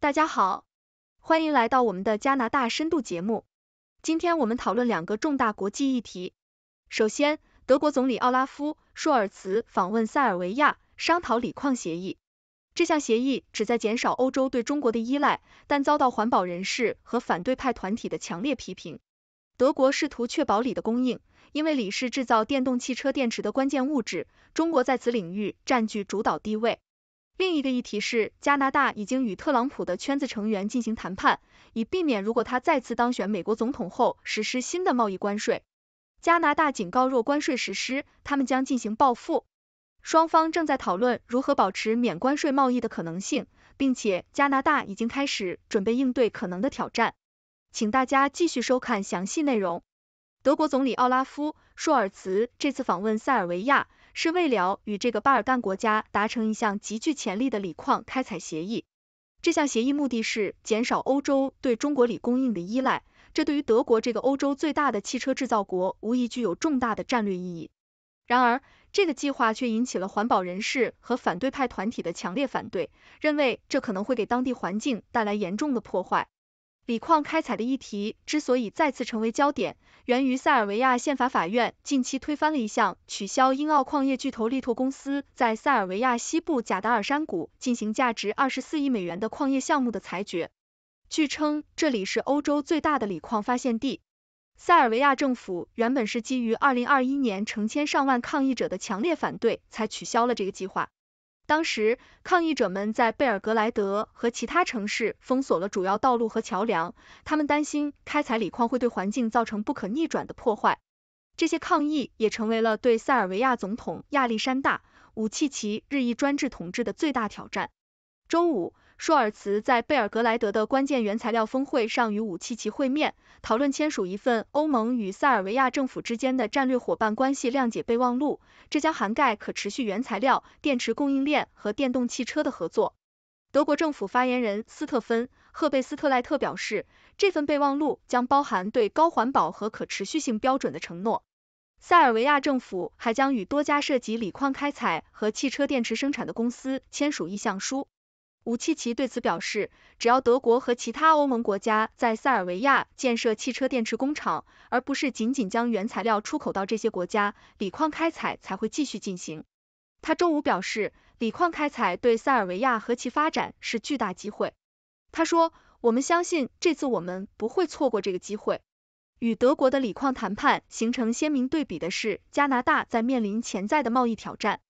大家好，欢迎来到我们的加拿大深度节目。今天我们讨论两个重大国际议题。首先，德国总理奥拉夫·舒尔茨访问塞尔维亚，商讨锂矿协议。这项协议旨在减少欧洲对中国的依赖，但遭到环保人士和反对派团体的强烈批评。德国试图确保锂的供应，因为锂是制造电动汽车电池的关键物质。中国在此领域占据主导地位。另一个议题是，加拿大已经与特朗普的圈子成员进行谈判，以避免如果他再次当选美国总统后实施新的贸易关税。加拿大警告，若关税实施，他们将进行报复。双方正在讨论如何保持免关税贸易的可能性，并且加拿大已经开始准备应对可能的挑战。请大家继续收看详细内容。德国总理奥拉夫·舒尔茨这次访问塞尔维亚。是为了与这个巴尔干国家达成一项极具潜力的锂矿开采协议。这项协议目的是减少欧洲对中国锂供应的依赖，这对于德国这个欧洲最大的汽车制造国无疑具有重大的战略意义。然而，这个计划却引起了环保人士和反对派团体的强烈反对，认为这可能会给当地环境带来严重的破坏。锂矿开采的议题之所以再次成为焦点，源于塞尔维亚宪法法院近期推翻了一项取消英澳矿业巨头力拓公司在塞尔维亚西部贾达尔山谷进行价值二十四亿美元的矿业项目的裁决。据称，这里是欧洲最大的锂矿发现地。塞尔维亚政府原本是基于二零二一年成千上万抗议者的强烈反对，才取消了这个计划。当时，抗议者们在贝尔格莱德和其他城市封锁了主要道路和桥梁。他们担心开采锂矿会对环境造成不可逆转的破坏。这些抗议也成为了对塞尔维亚总统亚历山大·武契奇日益专制统治的最大挑战。周五。舒尔茨在贝尔格莱德的关键原材料峰会上与武契奇会面，讨论签署一份欧盟与塞尔维亚政府之间的战略伙伴关系谅解备忘录，这将涵盖可持续原材料、电池供应链和电动汽车的合作。德国政府发言人斯特芬·赫贝斯特赖特表示，这份备忘录将包含对高环保和可持续性标准的承诺。塞尔维亚政府还将与多家涉及锂矿开采和汽车电池生产的公司签署意向书。武契奇对此表示，只要德国和其他欧盟国家在塞尔维亚建设汽车电池工厂，而不是仅仅将原材料出口到这些国家，锂矿开采才会继续进行。他周五表示，锂矿开采对塞尔维亚和其发展是巨大机会。他说，我们相信这次我们不会错过这个机会。与德国的锂矿谈判形成鲜明对比的是，加拿大在面临潜在的贸易挑战。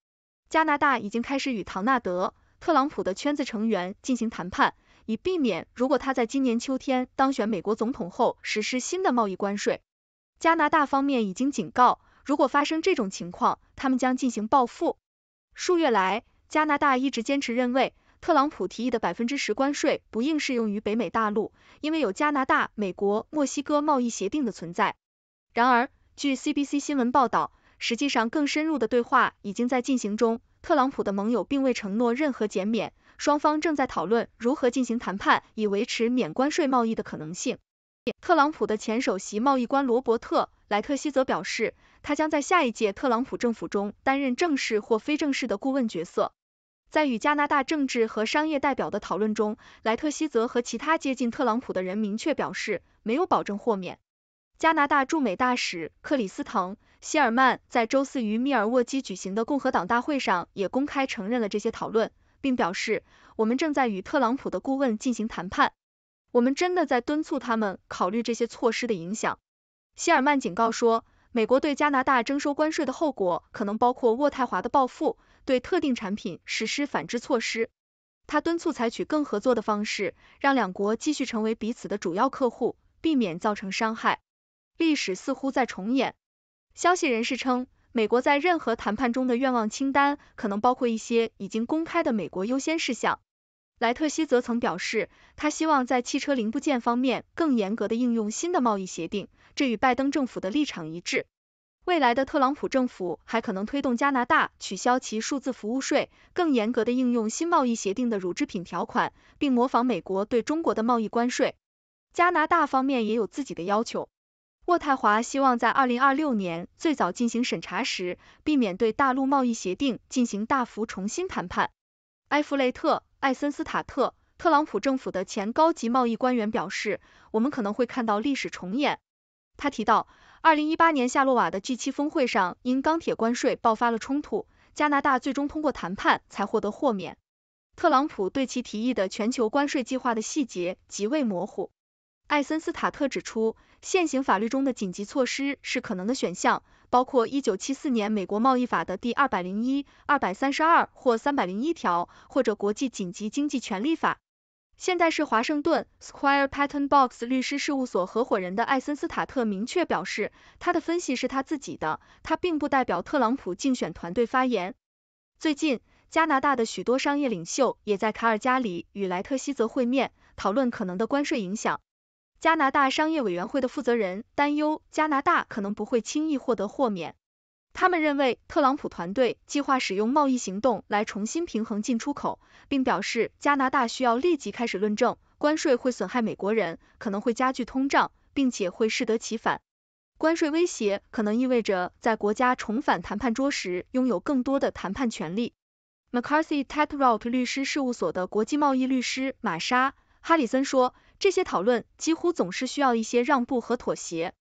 加拿大已经开始与唐纳德。特朗普的圈子成员进行谈判，以避免如果他在今年秋天当选美国总统后实施新的贸易关税。加拿大方面已经警告，如果发生这种情况，他们将进行报复。数月来，加拿大一直坚持认为，特朗普提议的百分之十关税不应适用于北美大陆，因为有加拿大美国墨西哥贸易协定的存在。然而，据 CBC 新闻报道，实际上更深入的对话已经在进行中。特朗普的盟友并未承诺任何减免，双方正在讨论如何进行谈判以维持免关税贸易的可能性。特朗普的前首席贸易官罗伯特·莱特希则表示，他将在下一届特朗普政府中担任正式或非正式的顾问角色。在与加拿大政治和商业代表的讨论中，莱特希则和其他接近特朗普的人明确表示，没有保证豁免。加拿大驻美大使克里斯滕。希尔曼在周四于密尔沃基举行的共和党大会上也公开承认了这些讨论，并表示：“我们正在与特朗普的顾问进行谈判，我们真的在敦促他们考虑这些措施的影响。”希尔曼警告说，美国对加拿大征收关税的后果可能包括渥太华的报复，对特定产品实施反制措施。他敦促采取更合作的方式，让两国继续成为彼此的主要客户，避免造成伤害。历史似乎在重演。消息人士称，美国在任何谈判中的愿望清单可能包括一些已经公开的美国优先事项。莱特希则曾表示，他希望在汽车零部件方面更严格的应用新的贸易协定，这与拜登政府的立场一致。未来的特朗普政府还可能推动加拿大取消其数字服务税，更严格的应用新贸易协定的乳制品条款，并模仿美国对中国的贸易关税。加拿大方面也有自己的要求。渥太华希望在二零二六年最早进行审查时，避免对大陆贸易协定进行大幅重新谈判。埃弗雷特·艾森斯塔特，特朗普政府的前高级贸易官员表示：“我们可能会看到历史重演。”他提到，二零一八年夏洛瓦的 G 七峰会上，因钢铁关税爆发了冲突，加拿大最终通过谈判才获得豁免。特朗普对其提议的全球关税计划的细节极为模糊。艾森斯塔特指出。现行法律中的紧急措施是可能的选项，包括一九七四年美国贸易法的第二百零一、二百三十二或三百零一条，或者国际紧急经济权利法。现在是华盛顿 Square Paten Box 律师事务所合伙人的艾森斯塔特明确表示，他的分析是他自己的，他并不代表特朗普竞选团队发言。最近，加拿大的许多商业领袖也在卡尔加里与莱特希泽会面，讨论可能的关税影响。加拿大商业委员会的负责人担忧加拿大可能不会轻易获得豁免。他们认为特朗普团队计划使用贸易行动来重新平衡进出口，并表示加拿大需要立即开始论证关税会损害美国人，可能会加剧通胀，并且会适得其反。关税威胁可能意味着在国家重返谈判桌时拥有更多的谈判权利。McCarthy Tetrot 律师事务所的国际贸易律师玛莎·哈里森说。这些讨论几乎总是需要一些让步和妥协。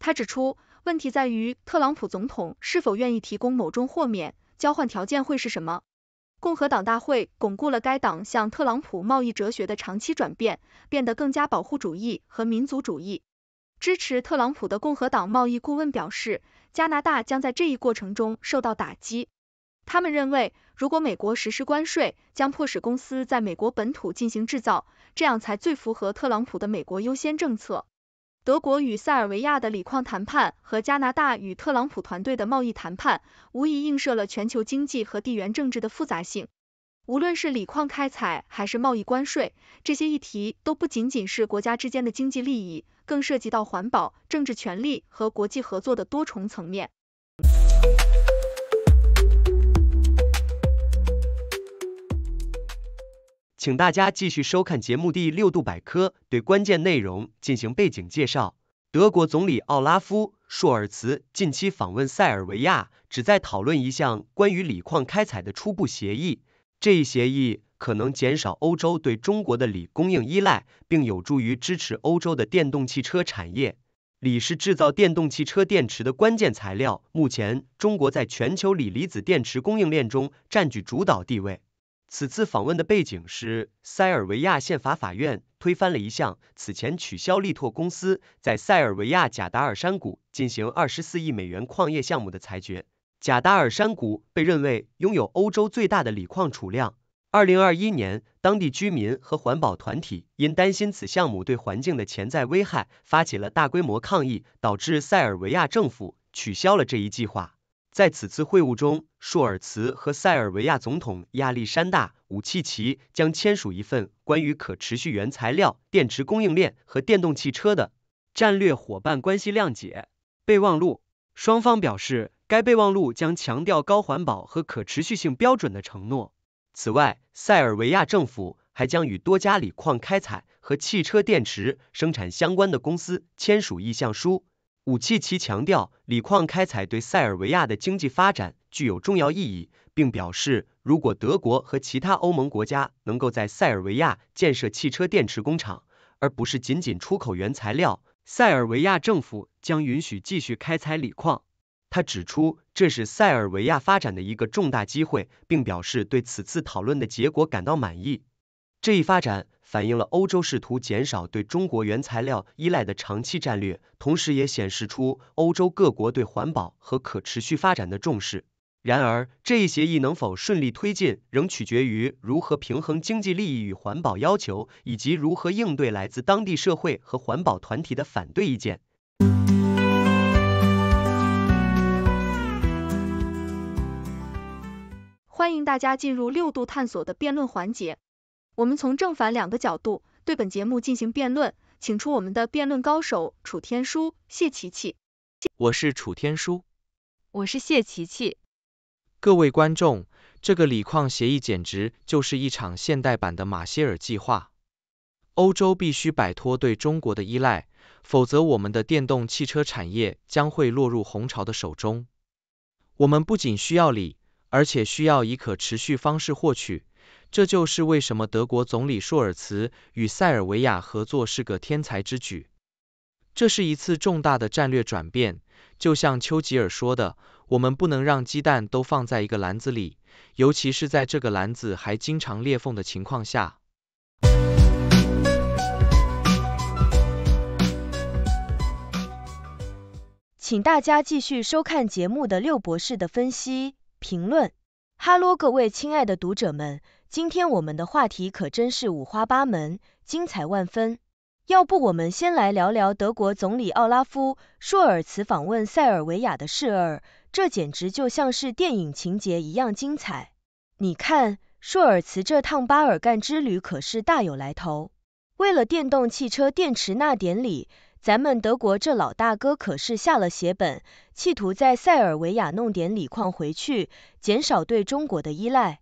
他指出，问题在于特朗普总统是否愿意提供某种豁免，交换条件会是什么。共和党大会巩固了该党向特朗普贸易哲学的长期转变，变得更加保护主义和民族主义。支持特朗普的共和党贸易顾问表示，加拿大将在这一过程中受到打击。他们认为。如果美国实施关税，将迫使公司在美国本土进行制造，这样才最符合特朗普的美国优先政策。德国与塞尔维亚的锂矿谈判和加拿大与特朗普团队的贸易谈判，无疑映射了全球经济和地缘政治的复杂性。无论是锂矿开采还是贸易关税，这些议题都不仅仅是国家之间的经济利益，更涉及到环保、政治权利和国际合作的多重层面。请大家继续收看节目《第六度百科》，对关键内容进行背景介绍。德国总理奥拉夫·朔尔茨近期访问塞尔维亚，旨在讨论一项关于锂矿开采的初步协议。这一协议可能减少欧洲对中国的锂供应依赖，并有助于支持欧洲的电动汽车产业。锂是制造电动汽车电池的关键材料。目前，中国在全球锂离子电池供应链中占据主导地位。此次访问的背景是，塞尔维亚宪法法院推翻了一项此前取消力拓公司在塞尔维亚贾达尔山谷进行二十四亿美元矿业项目的裁决。贾达尔山谷被认为拥有欧洲最大的锂矿储量。二零二一年，当地居民和环保团体因担心此项目对环境的潜在危害，发起了大规模抗议，导致塞尔维亚政府取消了这一计划。在此次会晤中，舒尔茨和塞尔维亚总统亚历山大武契奇将签署一份关于可持续原材料、电池供应链和电动汽车的战略伙伴关系谅解备忘录。双方表示，该备忘录将强调高环保和可持续性标准的承诺。此外，塞尔维亚政府还将与多家锂矿开采和汽车电池生产相关的公司签署意向书。武契奇强调，锂矿开采对塞尔维亚的经济发展具有重要意义，并表示，如果德国和其他欧盟国家能够在塞尔维亚建设汽车电池工厂，而不是仅仅出口原材料，塞尔维亚政府将允许继续开采锂矿。他指出，这是塞尔维亚发展的一个重大机会，并表示对此次讨论的结果感到满意。这一发展反映了欧洲试图减少对中国原材料依赖的长期战略，同时也显示出欧洲各国对环保和可持续发展的重视。然而，这一协议能否顺利推进，仍取决于如何平衡经济利益与环保要求，以及如何应对来自当地社会和环保团体的反对意见。欢迎大家进入六度探索的辩论环节。我们从正反两个角度对本节目进行辩论，请出我们的辩论高手楚天舒、谢琪琪。我是楚天舒，我是谢琪琪。各位观众，这个锂矿协议简直就是一场现代版的马歇尔计划。欧洲必须摆脱对中国的依赖，否则我们的电动汽车产业将会落入红潮的手中。我们不仅需要锂，而且需要以可持续方式获取。这就是为什么德国总理舒尔茨与塞尔维亚合作是个天才之举。这是一次重大的战略转变，就像丘吉尔说的：“我们不能让鸡蛋都放在一个篮子里，尤其是在这个篮子还经常裂缝的情况下。”请大家继续收看节目的六博士的分析评论。哈喽，各位亲爱的读者们！今天我们的话题可真是五花八门，精彩万分。要不我们先来聊聊德国总理奥拉夫·朔尔茨访问塞尔维亚的事儿，这简直就像是电影情节一样精彩。你看，朔尔茨这趟巴尔干之旅可是大有来头。为了电动汽车电池那点礼，咱们德国这老大哥可是下了血本，企图在塞尔维亚弄点锂矿回去，减少对中国的依赖。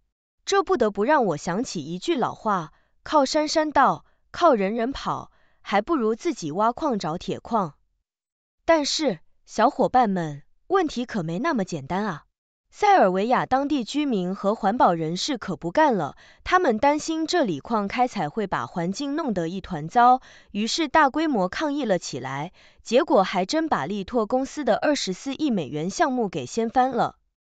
这不得不让我想起一句老话：靠山山倒，靠人人跑，还不如自己挖矿找铁矿。但是，小伙伴们，问题可没那么简单啊！塞尔维亚当地居民和环保人士可不干了，他们担心这里矿开采会把环境弄得一团糟，于是大规模抗议了起来。结果还真把力拓公司的二十四亿美元项目给掀翻了。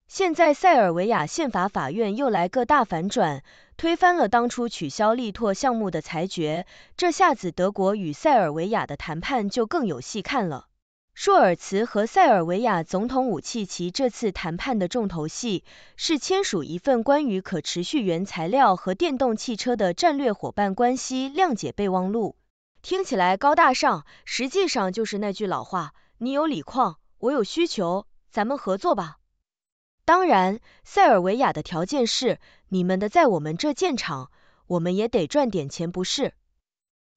现在塞尔维亚宪法法院又来个大反转，推翻了当初取消力拓项目的裁决，这下子德国与塞尔维亚的谈判就更有戏看了。朔尔茨和塞尔维亚总统武契奇这次谈判的重头戏是签署一份关于可持续原材料和电动汽车的战略伙伴关系谅解备忘录，听起来高大上，实际上就是那句老话：你有锂矿，我有需求，咱们合作吧。当然，塞尔维亚的条件是你们的在我们这建厂，我们也得赚点钱，不是？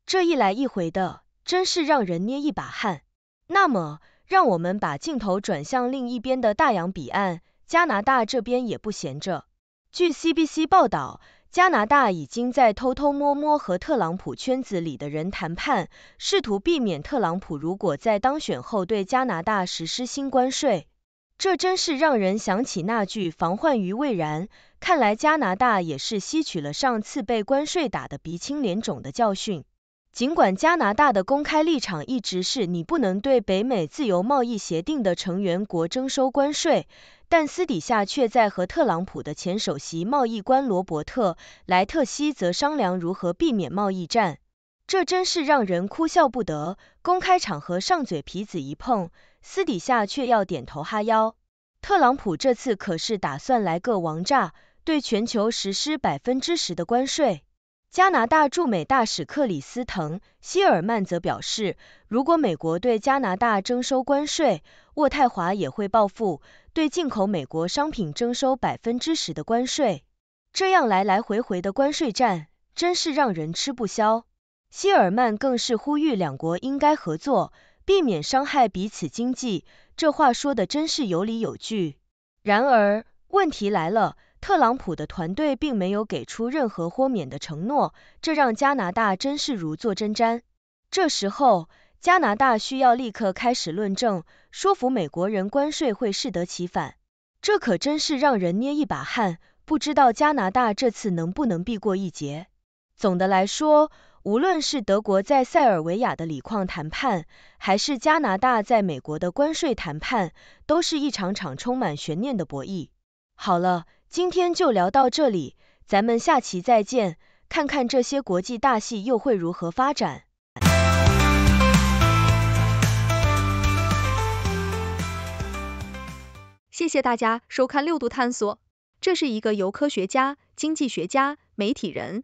这一来一回的，真是让人捏一把汗。那么，让我们把镜头转向另一边的大洋彼岸，加拿大这边也不闲着。据 CBC 报道，加拿大已经在偷偷摸摸和特朗普圈子里的人谈判，试图避免特朗普如果在当选后对加拿大实施新关税。这真是让人想起那句“防患于未然”。看来加拿大也是吸取了上次被关税打得鼻青脸肿的教训。尽管加拿大的公开立场一直是你不能对北美自由贸易协定的成员国征收关税，但私底下却在和特朗普的前首席贸易官罗伯特·莱特希则商量如何避免贸易战。这真是让人哭笑不得。公开场合上嘴皮子一碰。私底下却要点头哈腰，特朗普这次可是打算来个王炸，对全球实施百分之十的关税。加拿大驻美大使克里斯滕·希尔曼则表示，如果美国对加拿大征收关税，渥太华也会报复，对进口美国商品征收百分之十的关税。这样来来回回的关税战，真是让人吃不消。希尔曼更是呼吁两国应该合作。避免伤害彼此经济，这话说的真是有理有据。然而，问题来了，特朗普的团队并没有给出任何豁免的承诺，这让加拿大真是如坐针毡。这时候，加拿大需要立刻开始论证，说服美国人关税会适得其反。这可真是让人捏一把汗，不知道加拿大这次能不能避过一劫。总的来说，无论是德国在塞尔维亚的锂矿谈判，还是加拿大在美国的关税谈判，都是一场场充满悬念的博弈。好了，今天就聊到这里，咱们下期再见，看看这些国际大戏又会如何发展。谢谢大家收看六度探索，这是一个由科学家、经济学家、媒体人。